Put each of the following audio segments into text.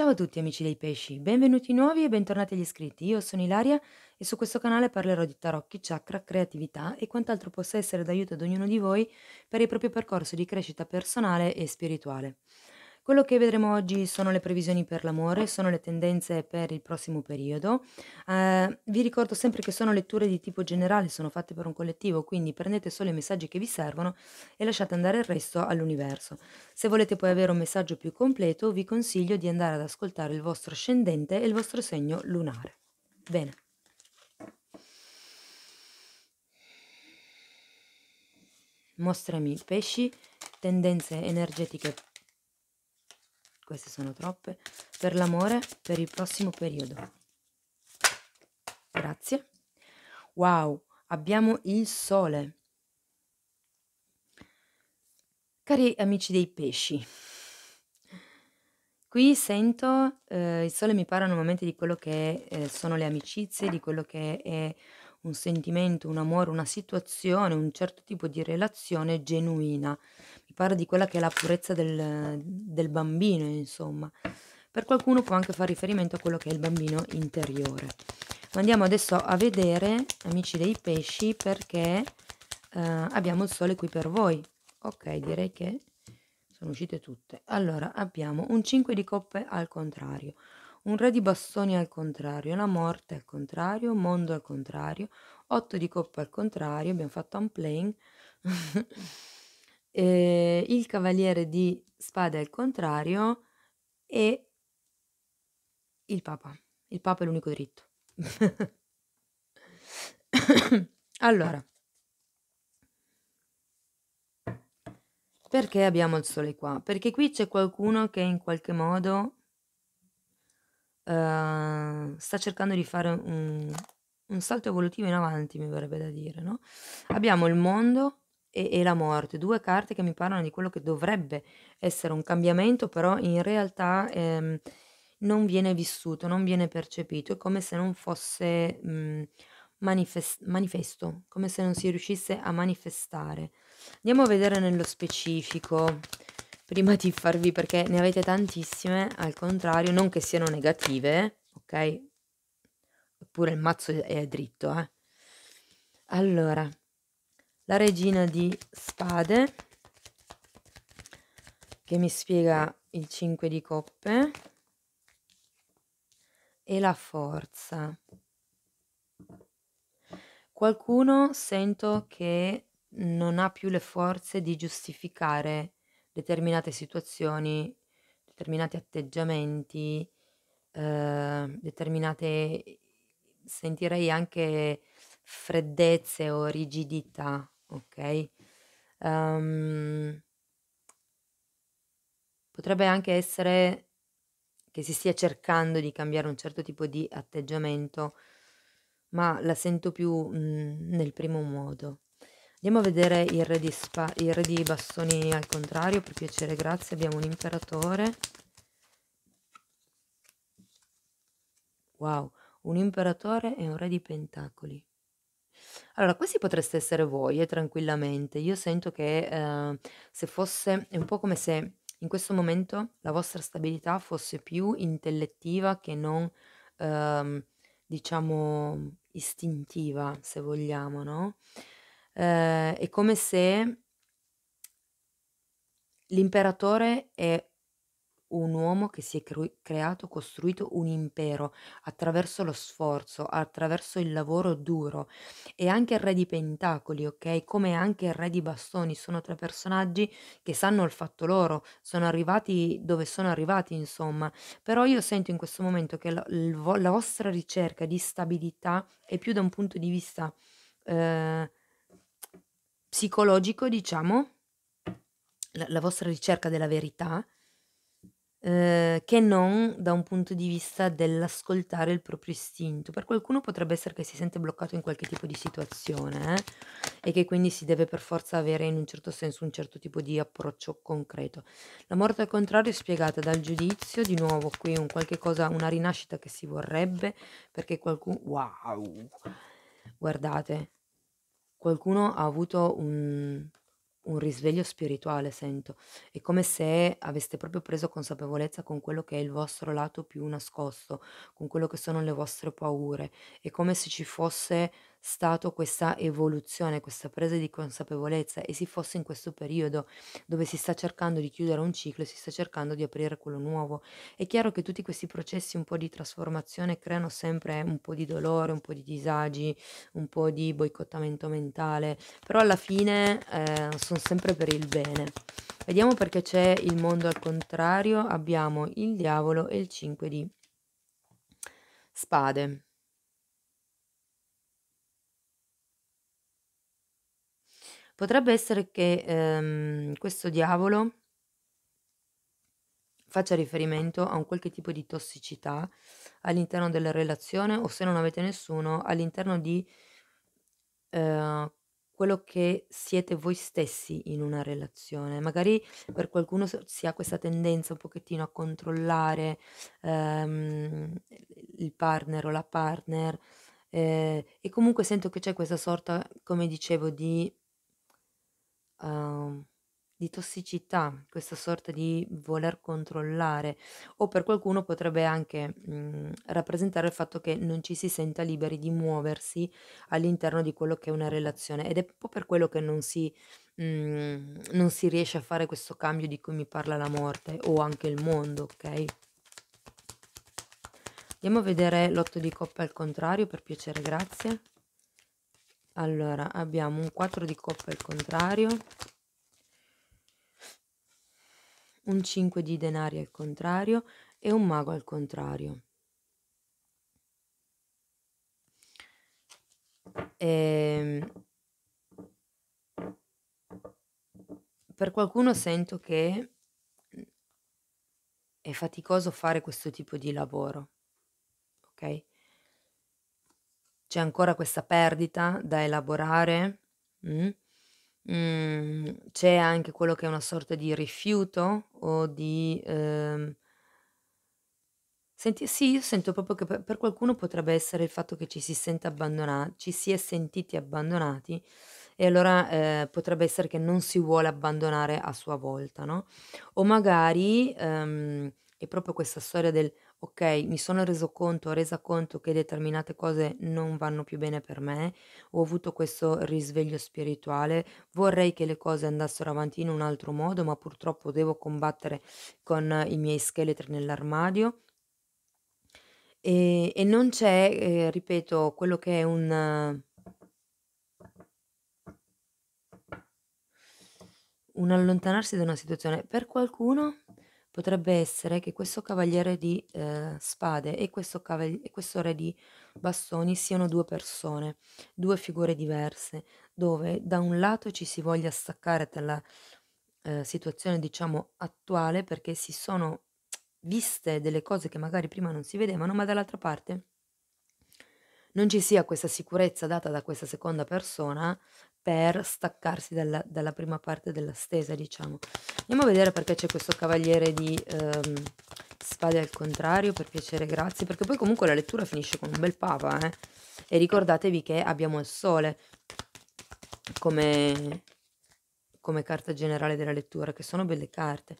Ciao a tutti amici dei pesci, benvenuti nuovi e bentornati agli iscritti. Io sono Ilaria e su questo canale parlerò di tarocchi, chakra, creatività e quant'altro possa essere d'aiuto ad ognuno di voi per il proprio percorso di crescita personale e spirituale. Quello che vedremo oggi sono le previsioni per l'amore, sono le tendenze per il prossimo periodo. Eh, vi ricordo sempre che sono letture di tipo generale, sono fatte per un collettivo, quindi prendete solo i messaggi che vi servono e lasciate andare il resto all'universo. Se volete poi avere un messaggio più completo, vi consiglio di andare ad ascoltare il vostro ascendente e il vostro segno lunare. Bene. Mostrami pesci, tendenze energetiche queste sono troppe, per l'amore per il prossimo periodo. Grazie. Wow, abbiamo il sole. Cari amici dei pesci, qui sento, eh, il sole mi parla nuovamente di quello che eh, sono le amicizie, di quello che è un sentimento, un amore, una situazione, un certo tipo di relazione genuina. Mi parla di quella che è la purezza del, del bambino, insomma. Per qualcuno può anche fare riferimento a quello che è il bambino interiore. Ma andiamo adesso a vedere, amici dei pesci, perché eh, abbiamo il sole qui per voi. Ok, direi che sono uscite tutte. Allora, abbiamo un 5 di coppe al contrario un re di bastoni al contrario, una morte al contrario, un mondo al contrario, otto di coppa al contrario, abbiamo fatto un playing, eh, il cavaliere di spade al contrario e il papa. Il papa è l'unico dritto. allora, perché abbiamo il sole qua? Perché qui c'è qualcuno che in qualche modo eh, sta cercando di fare un, un, salto evolutivo in avanti, mi verrebbe da dire, no? Abbiamo il mondo e, e la morte, due carte che mi parlano di quello che dovrebbe essere un cambiamento, però in realtà eh, non viene vissuto, non viene percepito, è come se non fosse mh, mhmm, manifest- manifesto, come se non si riuscisse a manifestare. Andiamo a vedere nello specifico prima di farvi perché ne avete tantissime, al contrario, non che siano negative, ok? Oppure il mazzo è dritto, eh. Allora, la regina di spade che mi spiega il 5 di coppe e la forza. Qualcuno sento che non ha più le forze di giustificare determinate situazioni, determinati atteggiamenti, eh, determinate sentirei anche freddezze o rigidità, ok? Um, potrebbe anche essere che si stia cercando di cambiare un certo tipo di atteggiamento, ma la sento più mh, mm, nel primo modo. Andiamo a vedere il re, di spa, il re di bastoni al contrario, per piacere, grazie. Abbiamo un imperatore. Wow, un imperatore e un re di pentacoli. Allora, questi potreste essere voi, eh, tranquillamente. Io sento che eh, se fosse, è un po' come se in questo momento la vostra stabilità fosse più intellettiva che non, eh, diciamo, istintiva, se vogliamo, no? eh, è come se l'imperatore è un uomo che si è creato, costruito un impero attraverso lo sforzo, attraverso il lavoro duro. E anche il re di Pentacoli, ok? Come anche il re di Bastoni, sono tre personaggi che sanno il fatto loro, sono arrivati dove sono arrivati, insomma. Però io sento in questo momento che la, la vostra ricerca di stabilità è più da un punto di vista... Eh, psicologico, diciamo, la, la vostra ricerca della verità, eh, che non da un punto di vista dell'ascoltare il proprio istinto. Per qualcuno potrebbe essere che si sente bloccato in qualche tipo di situazione eh, e che quindi si deve per forza avere in un certo senso un certo tipo di approccio concreto. La morte al contrario è spiegata dal giudizio, di nuovo qui un qualche cosa, una rinascita che si vorrebbe perché qualcuno... Wow! Guardate, qualcuno ha avuto un, un risveglio spirituale, sento. È come se aveste proprio preso consapevolezza con quello che è il vostro lato più nascosto, con quello che sono le vostre paure. È come se ci fosse stato questa evoluzione, questa presa di consapevolezza e si fosse in questo periodo dove si sta cercando di chiudere un ciclo e si sta cercando di aprire quello nuovo. È chiaro che tutti questi processi un po' di trasformazione creano sempre un po' di dolore, un po' di disagi, un po' di boicottamento mentale, però alla fine eh, sono sempre per il bene. Vediamo perché c'è il mondo al contrario, abbiamo il diavolo e il 5 di spade. Potrebbe essere che ehm, questo diavolo faccia riferimento a un qualche tipo di tossicità all'interno della relazione o se non avete nessuno all'interno di eh, quello che siete voi stessi in una relazione. Magari per qualcuno si ha questa tendenza un pochettino a controllare ehm, il partner o la partner eh, e comunque sento che c'è questa sorta, come dicevo, di ehm, di tossicità, questa sorta di voler controllare o per qualcuno potrebbe anche mh, mhmm, rappresentare il fatto che non ci si senta liberi di muoversi all'interno di quello che è una relazione ed è proprio per quello che non si, mh, mhmm, non si riesce a fare questo cambio di cui mi parla la morte o anche il mondo, ok? Andiamo a vedere l'otto di coppa al contrario, per piacere, grazie allora abbiamo un 4 di coppa al contrario un 5 di denari al contrario e un mago al contrario e... Ehm, per qualcuno sento che è faticoso fare questo tipo di lavoro ok c'è ancora questa perdita da elaborare, mh? Mm? mm, c'è anche quello che è una sorta di rifiuto o di... Ehm... Senti, sì, io sento proprio che per, per qualcuno potrebbe essere il fatto che ci si sente abbandonati, ci si è sentiti abbandonati e allora eh, potrebbe essere che non si vuole abbandonare a sua volta, no? O magari ehm, è proprio questa storia del ok, mi sono reso conto, ho resa conto che determinate cose non vanno più bene per me, ho avuto questo risveglio spirituale, vorrei che le cose andassero avanti in un altro modo, ma purtroppo devo combattere con i miei scheletri nell'armadio. E, e non c'è, eh, ripeto, quello che è un... un allontanarsi da una situazione. Per qualcuno potrebbe essere che questo cavaliere di eh, spade e questo, cavali- e questo re di bastoni siano due persone, due figure diverse, dove da un lato ci si voglia staccare dalla eh, situazione diciamo attuale perché si sono viste delle cose che magari prima non si vedevano, ma dall'altra parte non ci sia questa sicurezza data da questa seconda persona per staccarsi dalla, dalla prima parte della stesa, diciamo. Andiamo a vedere perché c'è questo cavaliere di ehm, spade al contrario, per piacere, grazie, perché poi comunque la lettura finisce con un bel papa, eh? E ricordatevi che abbiamo il sole come, come carta generale della lettura, che sono belle carte.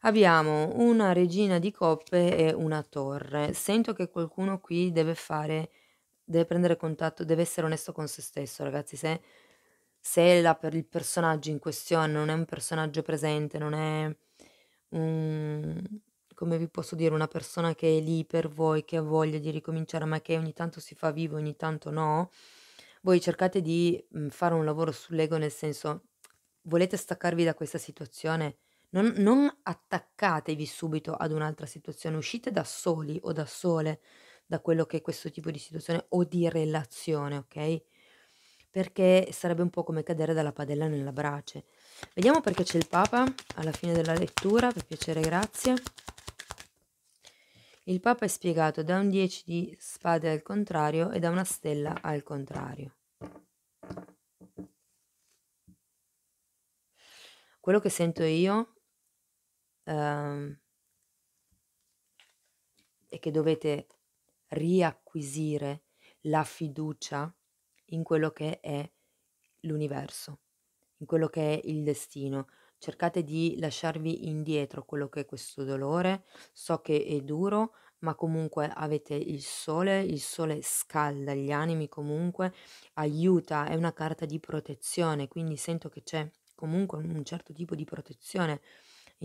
Abbiamo una regina di coppe e una torre. Sento che qualcuno qui deve fare deve prendere contatto, deve essere onesto con se stesso, ragazzi. Se, se la, per il personaggio in questione non è un personaggio presente, non è un, come vi posso dire, una persona che è lì per voi, che ha voglia di ricominciare, ma che ogni tanto si fa vivo, ogni tanto no, voi cercate di fare un lavoro sull'ego nel senso, volete staccarvi da questa situazione? Non, non attaccatevi subito ad un'altra situazione, uscite da soli o da sole da quello che è questo tipo di situazione o di relazione, ok? Perché sarebbe un po' come cadere dalla padella nella brace. Vediamo perché c'è il Papa alla fine della lettura, per piacere, grazie. Il Papa è spiegato da un 10 di spade al contrario e da una stella al contrario. Quello che sento io ehm, è che dovete riacquisire la fiducia in quello che è l'universo, in quello che è il destino. Cercate di lasciarvi indietro quello che è questo dolore. So che è duro, ma comunque avete il sole, il sole scalda gli animi comunque, aiuta, è una carta di protezione, quindi sento che c'è comunque un certo tipo di protezione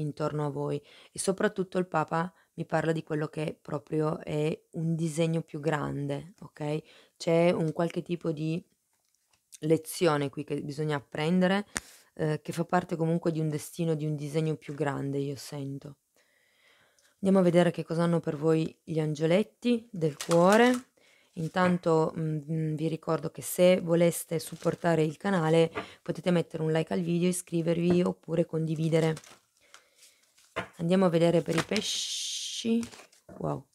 intorno a voi e soprattutto il Papa mi parla di quello che proprio è un disegno più grande, ok? C'è un qualche tipo di lezione qui che bisogna apprendere, eh, che fa parte comunque di un destino, di un disegno più grande, io sento. Andiamo a vedere che cosa hanno per voi gli angioletti del cuore. Intanto mh, mm, mm, vi ricordo che se voleste supportare il canale potete mettere un like al video, iscrivervi oppure condividere. Andiamo a vedere per i pesci. Wow.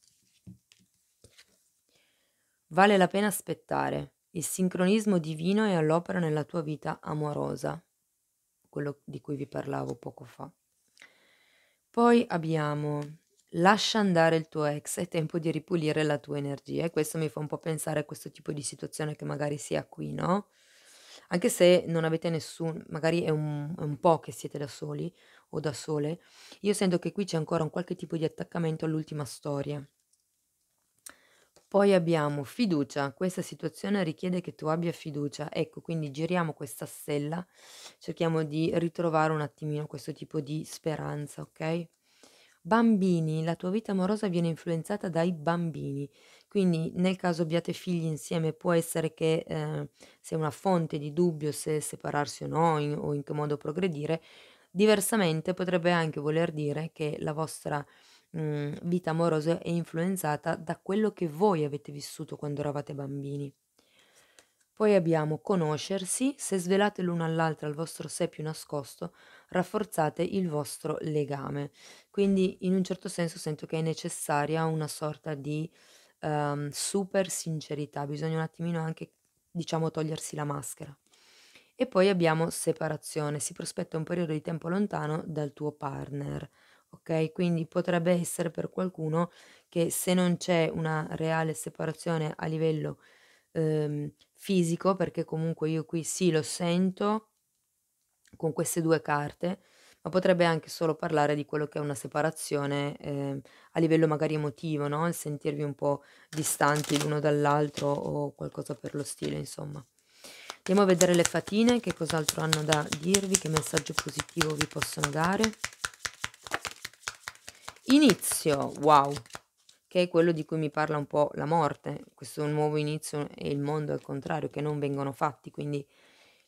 Vale la pena aspettare. Il sincronismo divino è all'opera nella tua vita amorosa, quello di cui vi parlavo poco fa. Poi abbiamo lascia andare il tuo ex, è tempo di ripulire la tua energia e questo mi fa un po' pensare a questo tipo di situazione che magari sia qui, no? Anche se non avete nessuno, magari è un, è un po' che siete da soli, o da sole, io sento che qui c'è ancora un qualche tipo di attaccamento all'ultima storia. Poi abbiamo fiducia, questa situazione richiede che tu abbia fiducia, ecco quindi giriamo questa stella, cerchiamo di ritrovare un attimino questo tipo di speranza, ok? Bambini, la tua vita amorosa viene influenzata dai bambini, quindi nel caso abbiate figli insieme può essere che eh, sia una fonte di dubbio se separarsi o no in, o in che modo progredire, Diversamente potrebbe anche voler dire che la vostra mh, mhmm, vita amorosa è influenzata da quello che voi avete vissuto quando eravate bambini. Poi abbiamo conoscersi, se svelate l'uno all'altro il vostro sé più nascosto, rafforzate il vostro legame. Quindi in un certo senso sento che è necessaria una sorta di um, super sincerità, bisogna un attimino anche, diciamo, togliersi la maschera. E poi abbiamo separazione, si prospetta un periodo di tempo lontano dal tuo partner. Ok, quindi potrebbe essere per qualcuno che se non c'è una reale separazione a livello ehm, fisico, perché comunque io qui sì lo sento con queste due carte, ma potrebbe anche solo parlare di quello che è una separazione eh, a livello magari emotivo, no? Il sentirvi un po' distanti l'uno dall'altro o qualcosa per lo stile, insomma. Andiamo a vedere le fatine, che cos'altro hanno da dirvi, che messaggio positivo vi possono dare. Inizio, wow, che è quello di cui mi parla un po' la morte, questo nuovo inizio e il mondo al contrario, che non vengono fatti, quindi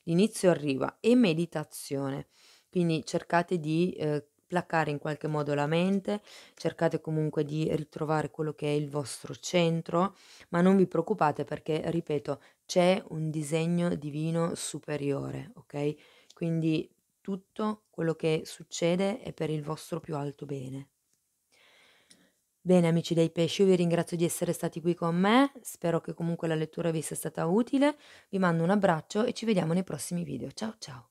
l'inizio arriva. E meditazione, quindi cercate di eh, placcare in qualche modo la mente, cercate comunque di ritrovare quello che è il vostro centro, ma non vi preoccupate perché, ripeto, c'è un disegno divino superiore, ok? Quindi tutto quello che succede è per il vostro più alto bene. Bene amici dei pesci, io vi ringrazio di essere stati qui con me, spero che comunque la lettura vi sia stata utile, vi mando un abbraccio e ci vediamo nei prossimi video. Ciao ciao!